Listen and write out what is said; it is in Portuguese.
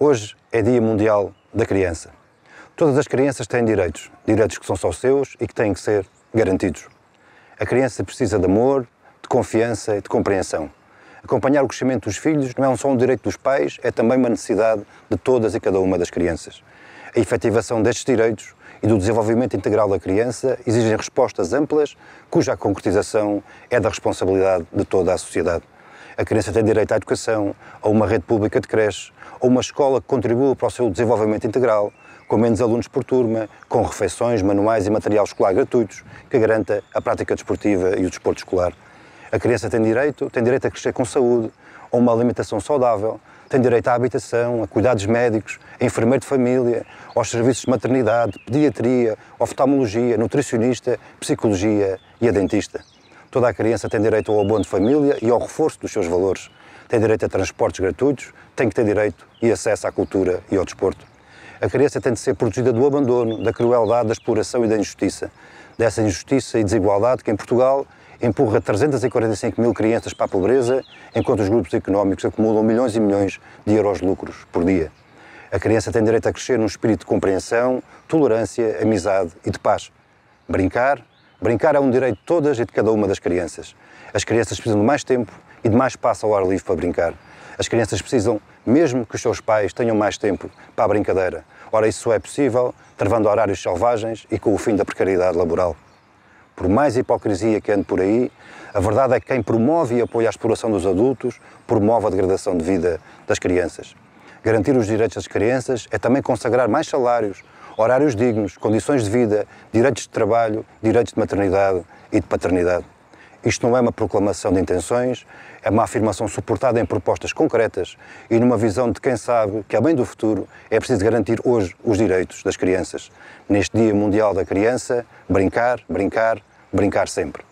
Hoje é Dia Mundial da Criança. Todas as crianças têm direitos, direitos que são só seus e que têm que ser garantidos. A criança precisa de amor, de confiança e de compreensão. Acompanhar o crescimento dos filhos não é só um direito dos pais, é também uma necessidade de todas e cada uma das crianças. A efetivação destes direitos e do desenvolvimento integral da criança exigem respostas amplas, cuja concretização é da responsabilidade de toda a sociedade. A criança tem direito à educação, a uma rede pública de creche, a uma escola que contribua para o seu desenvolvimento integral, com menos alunos por turma, com refeições, manuais e material escolar gratuitos, que garanta a prática desportiva e o desporto escolar. A criança tem direito, tem direito a crescer com saúde, a uma alimentação saudável, tem direito à habitação, a cuidados médicos, a enfermeiro de família, aos serviços de maternidade, pediatria, oftalmologia, nutricionista, psicologia e a dentista. Toda a criança tem direito ao abono de família e ao reforço dos seus valores. Tem direito a transportes gratuitos, tem que ter direito e acesso à cultura e ao desporto. A criança tem de ser protegida do abandono, da crueldade, da exploração e da injustiça. Dessa injustiça e desigualdade que em Portugal empurra 345 mil crianças para a pobreza, enquanto os grupos económicos acumulam milhões e milhões de euros de lucros por dia. A criança tem direito a crescer num espírito de compreensão, tolerância, amizade e de paz. Brincar, Brincar é um direito de todas e de cada uma das crianças. As crianças precisam de mais tempo e de mais espaço ao ar livre para brincar. As crianças precisam, mesmo que os seus pais tenham mais tempo para a brincadeira. Ora, isso só é possível travando horários selvagens e com o fim da precariedade laboral. Por mais hipocrisia que ande por aí, a verdade é que quem promove e apoia a exploração dos adultos promove a degradação de vida das crianças. Garantir os direitos das crianças é também consagrar mais salários horários dignos, condições de vida, direitos de trabalho, direitos de maternidade e de paternidade. Isto não é uma proclamação de intenções, é uma afirmação suportada em propostas concretas e numa visão de quem sabe que, além do futuro, é preciso garantir hoje os direitos das crianças. Neste Dia Mundial da Criança, brincar, brincar, brincar sempre.